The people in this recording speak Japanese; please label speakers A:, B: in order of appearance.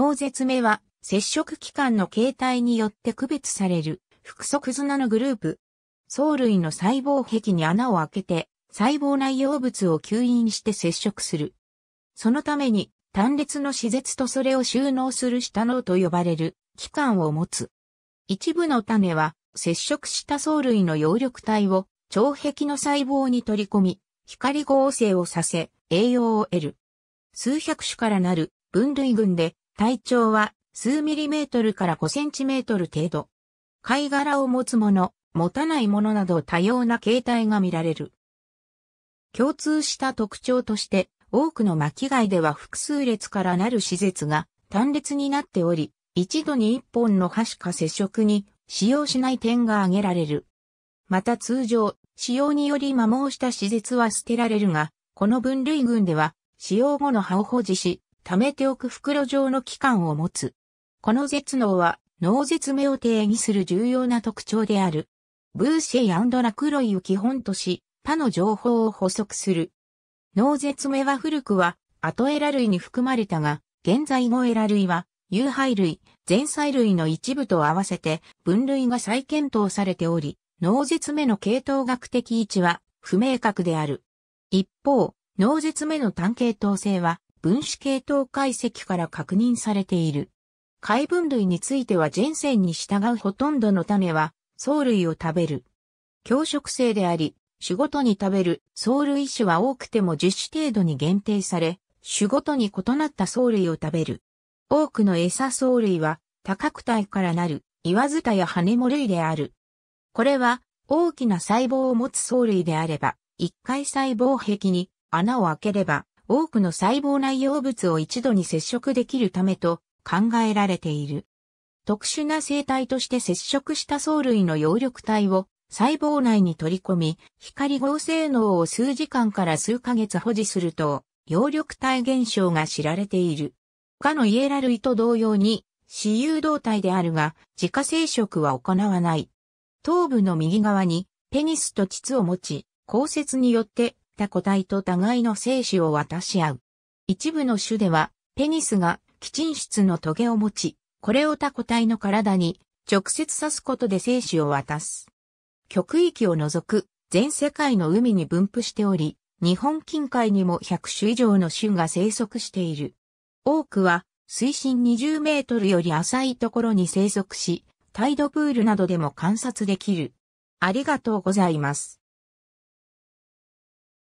A: 脳絶目は接触器官の形態によって区別される、複側綱のグループ。藻類の細胞壁に穴を開けて、細胞内容物を吸引して接触する。そのために、単列の施設とそれを収納する下脳と呼ばれる器官を持つ。一部の種は、接触した藻類の葉緑体を、腸壁の細胞に取り込み、光合成をさせ、栄養を得る。数百種からなる分類群で体長は数ミリメートルから5センチメートル程度。貝殻を持つもの、持たないものなど多様な形態が見られる。共通した特徴として、多くの巻貝では複数列からなる施設が単列になっており、一度に一本の箸か接触に使用しない点が挙げられる。また通常、使用により摩耗した施設は捨てられるが、この分類群では、使用後の葉を保持し、溜めておく袋状の器官を持つ。この絶脳は、脳絶目を定義する重要な特徴である。ブーシェイラクロイを基本とし、他の情報を補足する。脳絶目は古くは、アトエラ類に含まれたが、現在もエラ類は、有害類、前菜類の一部と合わせて分類が再検討されており、脳絶目の系統学的位置は不明確である。一方、脳絶目の単系統性は分子系統解析から確認されている。海分類については前線に従うほとんどの種は、藻類を食べる。強食性であり、種ごとに食べる藻類種は多くても10種程度に限定され、種ごとに異なった藻類を食べる。多くの餌藻類は多角体からなる岩ズや羽も類である。これは大きな細胞を持つ藻類であれば、一回細胞壁に穴を開ければ多くの細胞内容物を一度に接触できるためと考えられている。特殊な生体として接触した藻類の葉緑体を細胞内に取り込み、光合成能を数時間から数ヶ月保持すると、葉緑体現象が知られている。他のイエラ類と同様に、私有動体であるが、自家生殖は行わない。頭部の右側に、ペニスと膣を持ち、降雪によってった個体と互いの精子を渡し合う。一部の種では、ペニスが、基沈室のトゲを持ち、これを他個体の体に直接刺すことで精子を渡す。極域を除く全世界の海に分布しており、日本近海にも100種以上の種が生息している。多くは水深20メートルより浅いところに生息し、タイドプールなどでも観察できる。ありがとうございます。